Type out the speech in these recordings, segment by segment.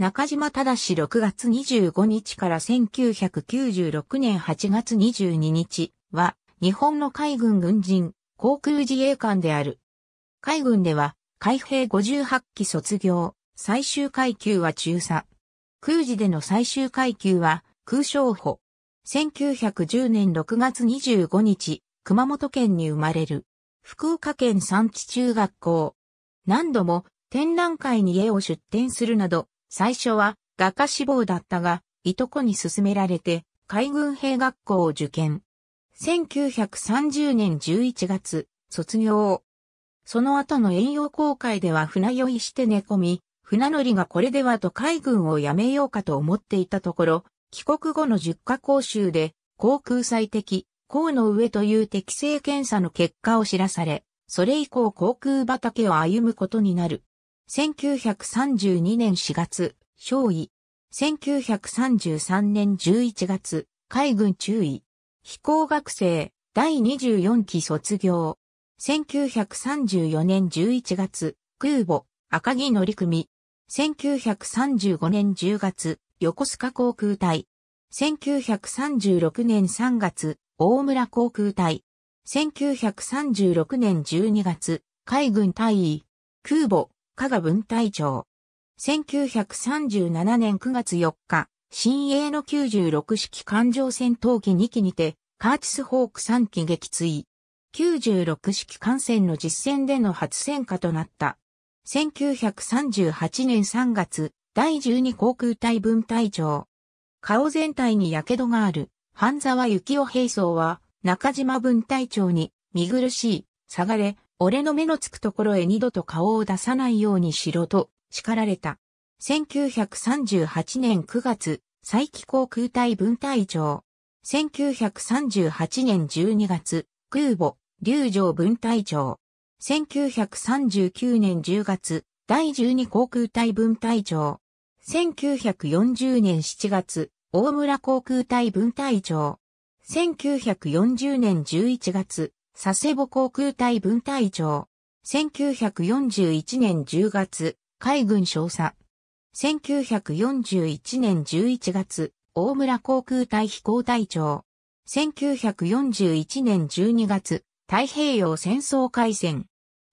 中島正6月25日から1996年8月22日は日本の海軍軍人、航空自衛官である。海軍では海兵58期卒業、最終階級は中佐。空自での最終階級は空将補。1910年6月25日、熊本県に生まれる。福岡県三地中学校。何度も展覧会に家を出展するなど、最初は画家志望だったが、いとこに勧められて海軍兵学校を受験。1930年11月、卒業。その後の遠洋航海では船酔いして寝込み、船乗りがこれではと海軍を辞めようかと思っていたところ、帰国後の10カ講習で、航空最適、航の上という適性検査の結果を知らされ、それ以降航空畑を歩むことになる。1932年4月、少尉。1933年11月、海軍中尉。飛行学生、第24期卒業。1934年11月、空母、赤木乗組。1935年10月、横須賀航空隊。1936年3月、大村航空隊。1936年12月、海軍大尉。空母、加賀分隊長。1937年9月4日、新鋭の96式艦上戦闘機2機にて、カーチスホーク3機撃墜。96式艦船の実戦での初戦火となった。1938年3月、第12航空隊分隊長。顔全体に火傷がある、半沢幸雄兵装は、中島分隊長に、見苦しい、下がれ、俺の目のつくところへ二度と顔を出さないようにしろと叱られた。1938年9月、再起航空隊分隊長。1938年12月、空母、竜城分隊長。1939年10月、第12航空隊分隊長。1940年7月、大村航空隊分隊長。1940年11月、佐世保航空隊分隊長。1941年10月、海軍少佐。1941年11月、大村航空隊飛行隊長。1941年12月、太平洋戦争開戦。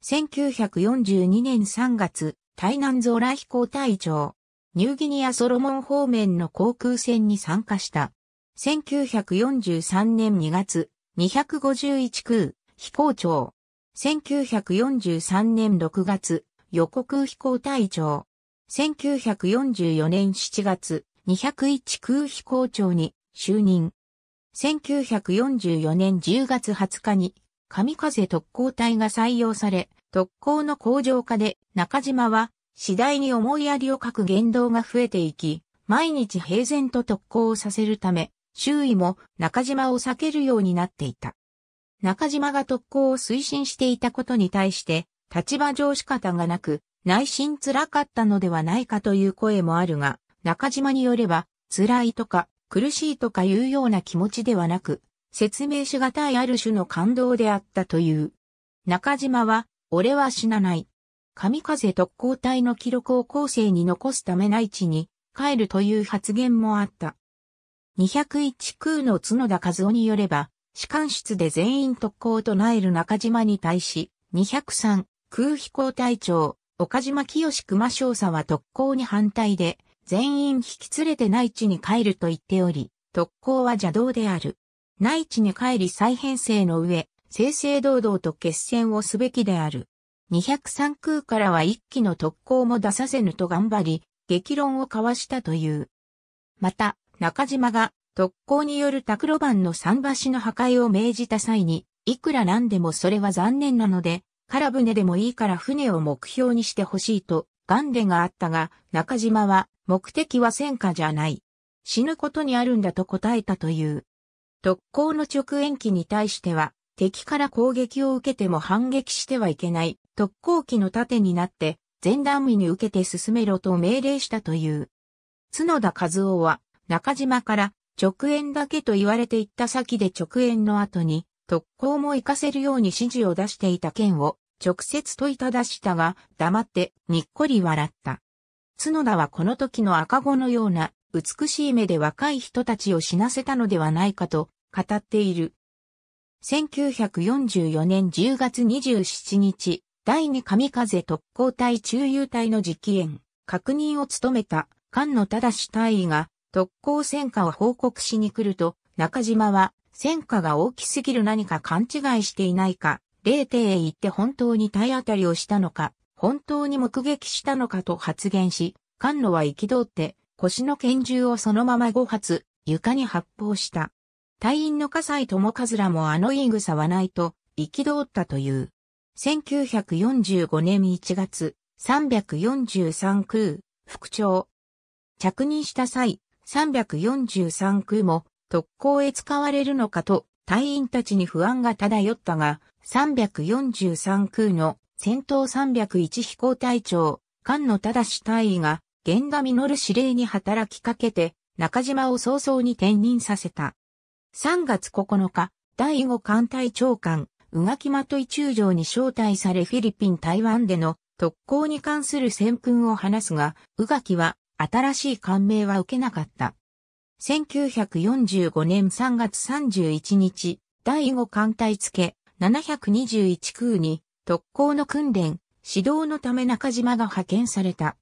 1942年3月、台南ゾーラ飛行隊長。ニューギニアソロモン方面の航空戦に参加した。1943年2月、251空、飛行長。1943年6月、横空飛行隊長。1944年7月、201空飛行長に就任。1944年10月20日に、神風特攻隊が採用され、特攻の向上化で中島は次第に思いやりを書く言動が増えていき、毎日平然と特攻をさせるため、周囲も中島を避けるようになっていた。中島が特攻を推進していたことに対して、立場上仕方がなく、内心辛かったのではないかという声もあるが、中島によれば、辛いとか苦しいとかいうような気持ちではなく、説明しがたいある種の感動であったという。中島は、俺は死なない。神風特攻隊の記録を後世に残すため内地に帰るという発言もあった。201空の角田和夫によれば、士官室で全員特攻と唱える中島に対し、203空飛行隊長、岡島清熊少佐は特攻に反対で、全員引き連れて内地に帰ると言っており、特攻は邪道である。内地に帰り再編成の上、正々堂々と決戦をすべきである。203空からは一機の特攻も出させぬと頑張り、激論を交わしたという。また、中島が特攻による拓路版の桟橋の破壊を命じた際に、いくらなんでもそれは残念なので、空船でもいいから船を目標にしてほしいと、ガンデがあったが、中島は、目的は戦火じゃない。死ぬことにあるんだと答えたという。特攻の直延期に対しては、敵から攻撃を受けても反撃してはいけない、特攻機の盾になって、前段位に受けて進めろと命令したという。角田和夫は、中島から直縁だけと言われていった先で直縁の後に特攻も活かせるように指示を出していた件を直接問いただしたが黙ってにっこり笑った。角田はこの時の赤子のような美しい目で若い人たちを死なせたのではないかと語っている。1944年10月27日、第2神風特攻隊中遊隊の実演、確認を務めた菅野正隊員が特攻戦果を報告しに来ると、中島は、戦果が大きすぎる何か勘違いしていないか、霊帝へ行って本当に体当たりをしたのか、本当に目撃したのかと発言し、菅野は憤って、腰の拳銃をそのまま5発、床に発砲した。隊員の笠井智和らもあの言い草はないと、憤ったという。1945年1月、343空、副長。着任した際、343空も特攻へ使われるのかと隊員たちに不安が漂ったが、343空の戦闘301飛行隊長、菅野正隊員が、源田実司令に働きかけて、中島を早々に転任させた。3月9日、第5艦隊長官、宇垣的い中将に招待されフィリピン台湾での特攻に関する戦訓を話すが、宇垣は新しい感銘は受けなかった。1945年3月31日、第5艦隊付け721空に特攻の訓練、指導のため中島が派遣された。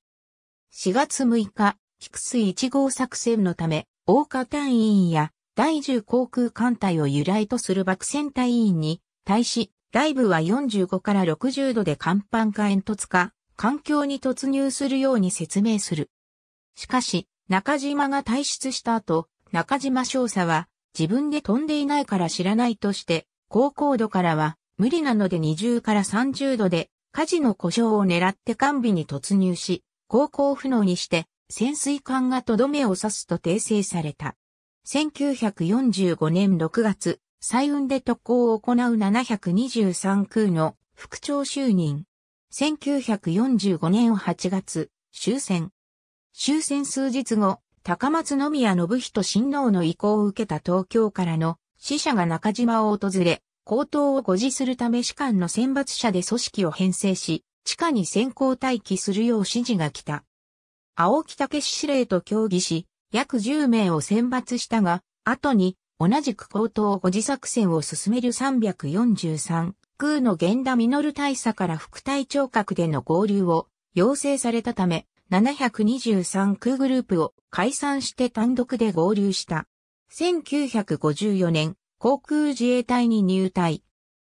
4月6日、菊水1号作戦のため、大川隊員や第10航空艦隊を由来とする爆戦隊員に対し、ライブは45から60度で甲板か煙突か、環境に突入するように説明する。しかし、中島が退出した後、中島少佐は、自分で飛んでいないから知らないとして、高高度からは、無理なので20から30度で、火事の故障を狙って完備に突入し、航行不能にして、潜水艦がとどめを刺すと訂正された。1945年6月、彩雲で特攻を行う723空の副長就任。1945年8月、終戦。終戦数日後、高松宮信人親王の意向を受けた東京からの死者が中島を訪れ、高等を護持するため士官の選抜者で組織を編成し、地下に先行待機するよう指示が来た。青木武司令と協議し、約10名を選抜したが、後に同じく高等護持作戦を進める343空の源田実大佐から副隊長閣での合流を要請されたため、723空グループを解散して単独で合流した。1954年、航空自衛隊に入隊。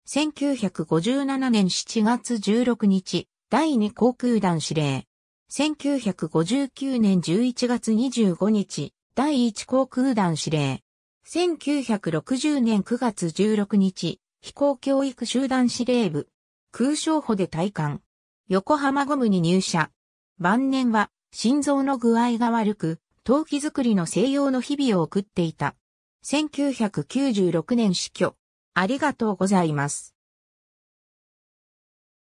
1957年7月16日、第2航空団司令。1959年11月25日、第1航空団司令。1960年9月16日、飛行教育集団司令部。空将補で退官。横浜ゴムに入社。晩年は心臓の具合が悪く、陶器作りの西洋の日々を送っていた。1996年死去。ありがとうございます。